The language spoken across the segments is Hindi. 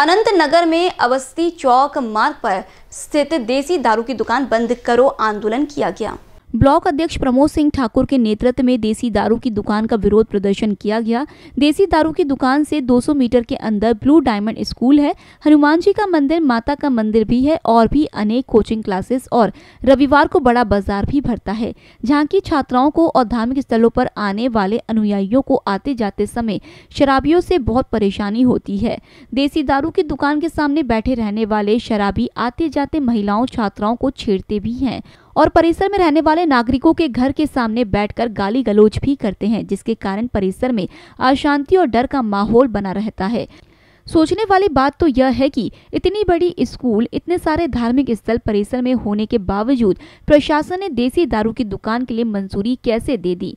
अनंत नगर में अवस्थी चौक मार्ग पर स्थित देसी दारू की दुकान बंद करो आंदोलन किया गया ब्लॉक अध्यक्ष प्रमोद सिंह ठाकुर के नेतृत्व में देसी दारू की दुकान का विरोध प्रदर्शन किया गया देसी दारू की दुकान से 200 मीटर के अंदर ब्लू डायमंड स्कूल है हनुमान जी का मंदिर माता का मंदिर भी है और भी अनेक कोचिंग क्लासेस और रविवार को बड़ा बाजार भी भरता है जहाँ की छात्राओं को और धार्मिक स्थलों पर आने वाले अनुयायियों को आते जाते समय शराबियों से बहुत परेशानी होती है देसी दारू की दुकान के सामने बैठे रहने वाले शराबी आते जाते महिलाओं छात्राओं को छेड़ते भी हैं और परिसर में रहने वाले नागरिकों के घर के सामने बैठकर गाली गलोच भी करते हैं जिसके कारण परिसर में अशांति और डर का माहौल बना रहता है सोचने वाली बात तो यह है कि इतनी बड़ी स्कूल इतने सारे धार्मिक स्थल परिसर में होने के बावजूद प्रशासन ने देसी दारू की दुकान के लिए मंजूरी कैसे दे दी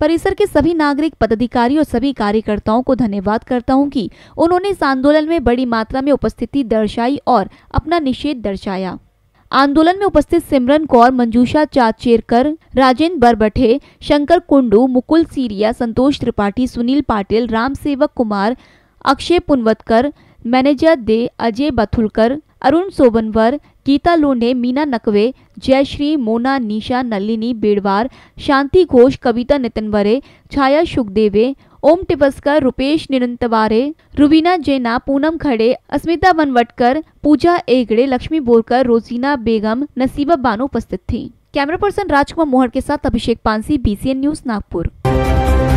परिसर के सभी नागरिक पदाधिकारी और सभी कार्यकर्ताओं को धन्यवाद करता हूं कि उन्होंने इस आंदोलन में बड़ी मात्रा में उपस्थिति दर्शाई और अपना निषेध दर्शाया आंदोलन में उपस्थित सिमरन कौर मंजूषा चाचेरकर राजेंद्र बरबठे शंकर कुंडू मुकुल सीरिया संतोष त्रिपाठी सुनील पाटिल राम सेवक कुमार अक्षय पुनवतकर मैनेजर दे अजय बथुलकर अरुण सोबनवर गीता लोंडे मीना नकवे जयश्री मोना निशा नलिनी बेड़वार शांति घोष कविता नितिनवरे छाया सुखदेवे ओम टिबस्कर रुपेश निरंतवारे रुबीना जेना पूनम खड़े अस्मिता बनवटकर पूजा एगड़े लक्ष्मी बोरकर रोजीना बेगम नसीबा बानो उपस्थित थी कैमरा पर्सन राजकुमार मोहर के साथ अभिषेक पांसी बीसीएन न्यूज नागपुर